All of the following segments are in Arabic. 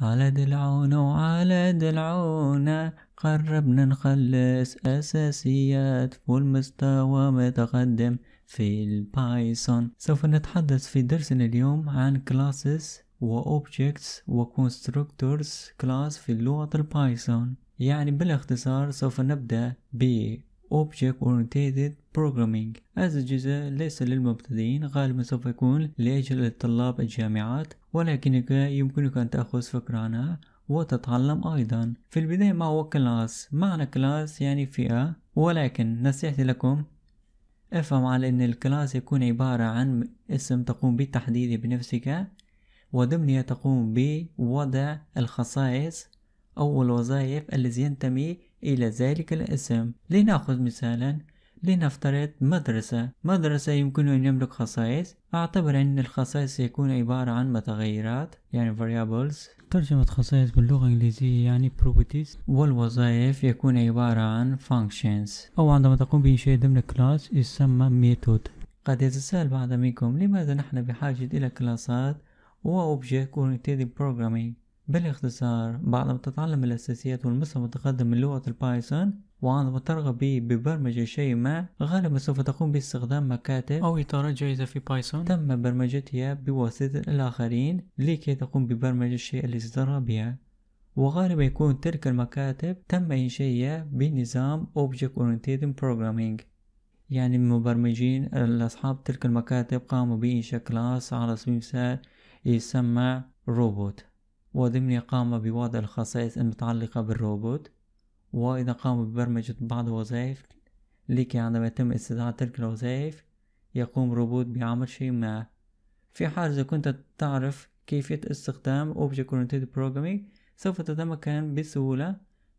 على دلعونا وعلى دلعونا قربنا نخلص أساسيات والمستوى متقدم في البايثون سوف نتحدث في درسنا اليوم عن classes و objects و constructors class في لغة البايثون يعني بالاختصار سوف نبدأ ب Object Oriented Programming هذا الجزء ليس للمبتدئين غالبا سوف يكون لأجل طلاب الجامعات ولكنك يمكنك أن تأخذ فكرة عنها وتتعلم أيضا في البداية ما هو كلاس معنى كلاس يعني فئة ولكن نصيحتي لكم افهم على أن الكلاس يكون عبارة عن اسم تقوم بتحديده بنفسك وضمنها تقوم بوضع الخصائص أو الوظائف التي ينتمي إلى ذلك الاسم لنأخذ مثالا لنفترض مدرسة مدرسة يمكن أن يملك خصائص أعتبر أن الخصائص يكون عبارة عن متغيرات يعني variables ترجمة خصائص باللغة الإنجليزية يعني properties والوظائف يكون عبارة عن functions أو عندما تقوم بإنشاء ضمن class يسمى method قد يتساءل بعض منكم لماذا نحن بحاجة إلى كلاسات و object oriented programming بالاختصار بعد ما تتعلم الأساسيات والمستوى المتقدم من لغة البايثون وعندما ترغب ببرمجة شيء ما غالبا سوف تقوم باستخدام مكاتب أو إطارات جاهزة في بايثون تم برمجتها بواسطة الآخرين لكي تقوم ببرمجة الشيء الذي ترغب بها وغالبا يكون تلك المكاتب تم إنشائها بنظام Object Oriented Programming يعني المبرمجين الأصحاب تلك المكاتب قاموا بإنشاء كلاس على سبيل المثال يسمى روبوت وضمن قام بوضع الخصائص المتعلقة بالروبوت وأيضا قام ببرمجة بعض الوظائف لكي عندما يتم استدعاء تلك الوظائف يقوم روبوت بعمل شيء ما في حال إذا كنت تعرف كيفية استخدام Object Oriented Programming سوف تتمكن بسهولة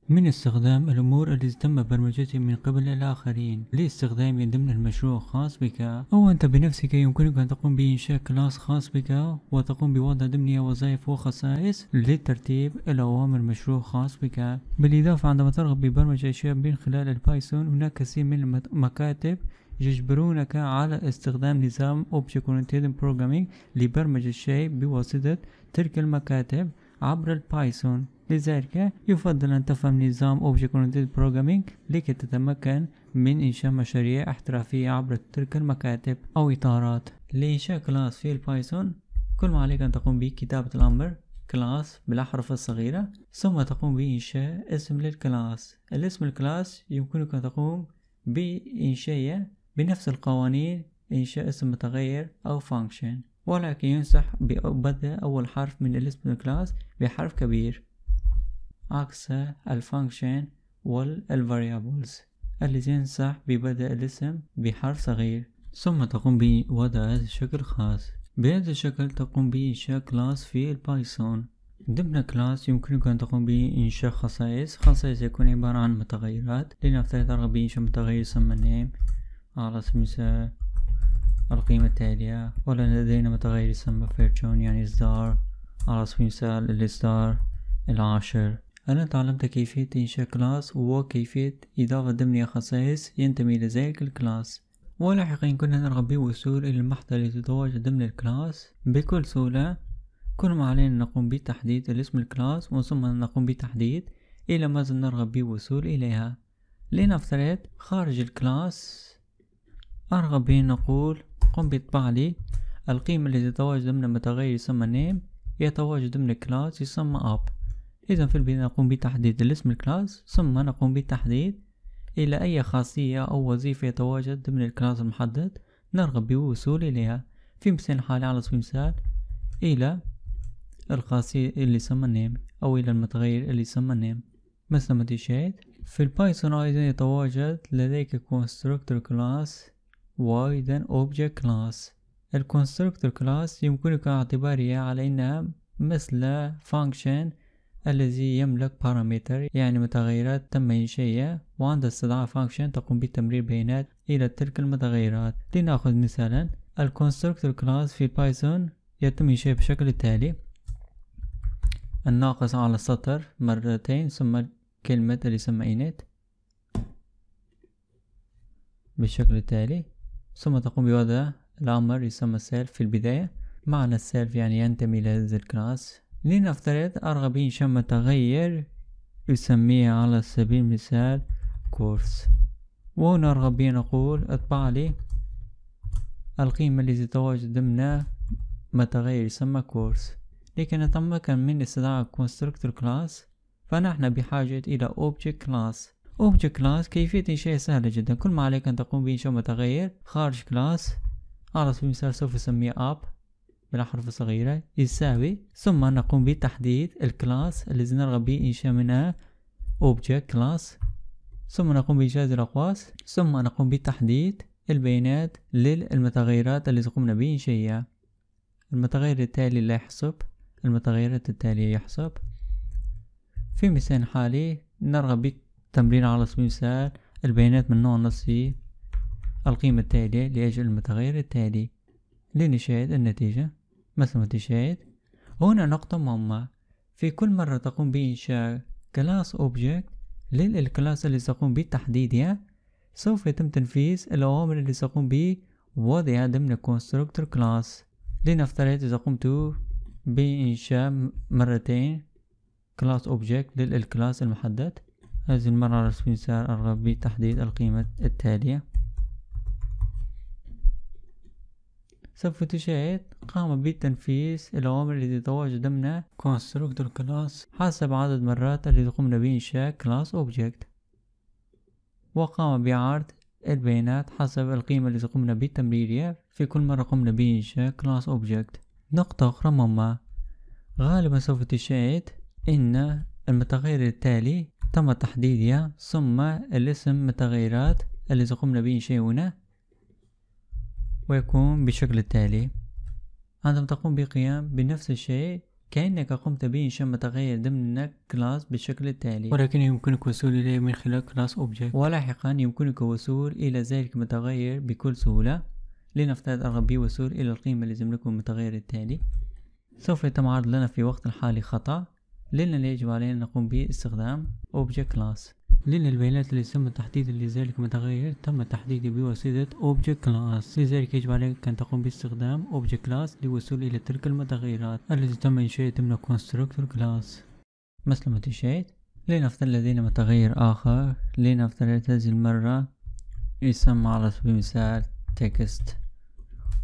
من استخدام الأمور التي تم برمجتها من قبل الآخرين لاستخدام ضمن المشروع الخاص بك أو أنت بنفسك يمكنك أن تقوم بإنشاء كلاس خاص بك وتقوم بوضع ضمنها وظائف وخصائص لترتيب الأوامر المشروع الخاص بك بالإضافة عندما ترغب ببرمجة أشياء من خلال البايثون هناك كثير من المكاتب يجبرونك على استخدام نظام Object Oriented Programming لبرمجة الشيء بواسطة تلك المكاتب عبر البايثون لذلك يفضل أن تفهم نظام Object Oriented Programming لكي تتمكن من إنشاء مشاريع احترافية عبر تلك المكاتب أو إطارات لإنشاء كلاس في البايثون كل ما عليك أن تقوم به كتابة الأمر كلاس بالأحرف الصغيرة ثم تقوم بإنشاء اسم للكلاس الاسم الكلاس يمكنك أن تقوم بإنشائه بنفس القوانين إنشاء اسم متغير أو function ولكن ينصح ببدء أول حرف من الاسم كلاس بحرف كبير عكس الفانكشن والفاريابلز التي ينصح ببدء الاسم بحرف صغير ثم تقوم بوضع هذا الشكل خاص بهذا الشكل تقوم بإنشاء كلاس في البايثون ضمن كلاس يمكنك أن تقوم بإنشاء خصائص خصائص يكون عبارة عن متغيرات لنفترض أرغب بإنشاء متغير يسمى name على سبيل المثال القيمة التالية ولا لدينا متغير يسمى فيرتون يعني إصدار على سبيل المثال الإصدار العاشر أنا تعلمت كيفية إنشاء كلاس وكيفية إضافة ضمنية خصائص ينتمي لذلك الكلاس ولاحقا كنا نرغب بالوصول إلى المحتوى الذي تتواجد ضمن الكلاس بكل سهولة كل ما علينا نقوم بتحديد الاسم الكلاس ثم نقوم بتحديد إلى ماذا نرغب بالوصول إليها لنفترض خارج الكلاس أرغب بأن نقول قم بطبع لي القيمة التي تتواجد ضمن متغير يسمى نيم يتواجد ضمن كلاس يسمى اب إذا في البداية نقوم بتحديد الاسم الكلاس ثم نقوم بتحديد إلى أي خاصية أو وظيفة يتواجد ضمن الكلاس المحدد نرغب بالوصول إليها في مثال حالي على سبيل المثال إلى الخاصية اللي يسمى نيم أو إلى المتغير اللي يسمى نيم مثل ما تشاهد في البايثون أيضا يتواجد لديك constructor class واي ذن object كلاس الكونستركتور class يمكنك اعتبارها على انها مثل function الذي يملك بارامتر يعني متغيرات تم إنشائها وعند استدعاء function تقوم بتمرير بيانات إلى تلك المتغيرات لنأخذ مثالا الكونستركتور كلاس في بايثون يتم إنشائه بشكل التالي الناقص على السطر مرتين ثم كلمة اللي init بالشكل التالي ثم تقوم بوضع الأمر يسمى سيلف في البداية معنى السيلف يعني ينتمي لهذا الكلاس لنفترض أرغب بإنشاء تغير يسميه على سبيل المثال كورس وهنا أرغب نقول اطبع لي القيمة التي تتواجد ضمن متغير يسمى كورس لكي نتمكن من استدعاء constructor class فنحن بحاجة إلى object class اوبجكت كلاس كيفية إنشائه سهلة جدا كل ما عليك أن تقوم بإنشاء متغير خارج كلاس على سبيل المثال سوف أسميه اب بالأحرف الصغيرة يساوي ثم نقوم بتحديد الكلاس الذي نرغب بإنشاء منها اوبجكت كلاس ثم نقوم بإنشاء هذه الأقواس ثم نقوم بتحديد البيانات للمتغيرات التي قمنا بإنشائها المتغير التالي لا يحسب المتغيرات التالية يحسب في مثال حالي نرغب تمرين على سبيل المثال البيانات من نوع نصي القيمة التالية لأجل المتغير التالي لنشاهد النتيجة مثل ما تشاهد هنا نقطة مهمة في كل مرة تقوم بإنشاء كلاس أوبجكت للكلاس اللي سأقوم بتحديدها سوف يتم تنفيذ الأوامر اللي سأقوم بوضعها ضمن constructor class لنفترض إذا قمت بإنشاء مرتين كلاس أوبجكت للكلاس المحدد هذه المرة السويسار أرغب بتحديد القيمة التالية سوف تشاهد قام بتنفيذ الأوامر التي تواجد ضمن Constructor Class حسب عدد مرات التي قمنا بإنشاء Class object وقام بعرض البيانات حسب القيمة التي قمنا بتمريرها في كل مرة قمنا بإنشاء Class object نقطة أخرى مهمة غالبا سوف تشاهد أن المتغير التالي تم تحديدها ثم الاسم متغيرات الذي قمنا بإنشاؤنا ويكون بالشكل التالي عندما تقوم بقيام بنفس الشيء كأنك قمت بإنشاء متغير ضمن كلاس بالشكل التالي ولكن يمكنك الوصول إليه من خلال كلاس أوبجكت ولاحقا يمكنك الوصول إلى ذلك المتغير بكل سهولة لنفترض أرغب بوصول إلى القيمة التي يملكه المتغير التالي سوف يتم عرض لنا في وقت الحالي خطأ لنا يجب علينا نقوم باستخدام object class لأن البيانات اللي تم تحديد لذلك متغير تم تحديد بواسطة Object Class لذلك يجب عليك أن تقوم باستخدام Object Class للوصول إلى تلك المتغيرات التي تم إنشاء ضمن Constructor Class مثل ما تشاهد لنفترض لدينا متغير آخر لنفترض هذه المرة يسمى على سبيل المثال Text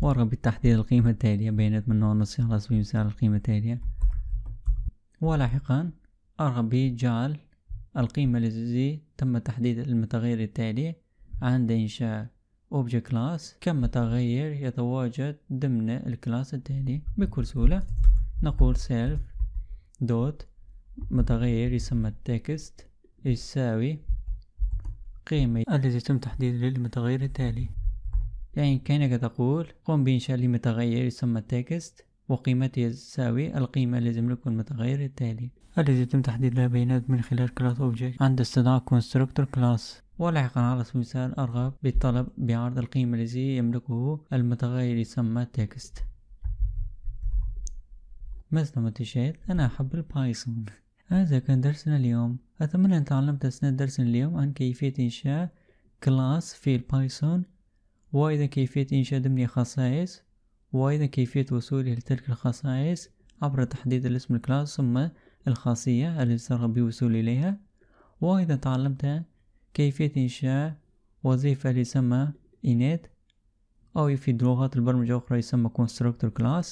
وأرغب بتحديد القيمة التالية بيانات من نوع نصي على سبيل المثال القيمة التالية ولاحقا أرغب بجعل القيمة التي تم تحديد المتغير التالي عند إنشاء Object Class كمتغير يتواجد ضمن الكلاس التالي بكل سهولة نقول self دوت متغير يسمى text يساوي قيمة التي تم تحديد للمتغير التالي يعني كأنك تقول قم بإنشاء لمتغير يسمى text وقيمته تساوي القيمة لازم لكم المتغير التالي التي يتم تحديد لها بيانات من خلال كلاس Object عند استدعاء Constructor Class ولاحقا على سبيل المثال أرغب بالطلب بعرض القيمة الذي يملكه المتغير يسمى Text مثل ما تشاهد أنا أحب البايثون هذا كان درسنا اليوم أتمنى أن تعلمت أثناء درسنا اليوم عن كيفية إنشاء كلاس في البايثون وإذا كيفية إنشاء ضمن خصائص وأيضا كيفية وصوله لتلك الخصائص عبر تحديد الاسم الكلاس ثم الخاصية التي ترغب بالوصول إليها وأيضا تعلمت كيفية إنشاء وظيفة يسمى init أو في لغات البرمجة أخرى يسمى constructor class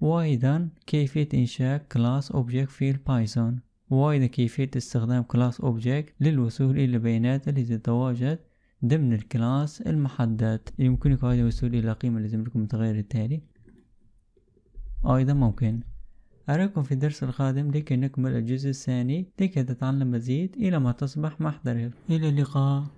وأيضا كيفية إنشاء class object في البايثون وأيضا كيفية استخدام class object للوصول إلى البيانات التي تتواجد ضمن الكلاس المحدد يمكنك أيضا الوصول إلى قيمة لازم لكم تغير التالي أيضا ممكن أراكم في الدرس القادم لكي نكمل الجزء الثاني لكي تتعلم مزيد إلى ما تصبح محضرة إلى اللقاء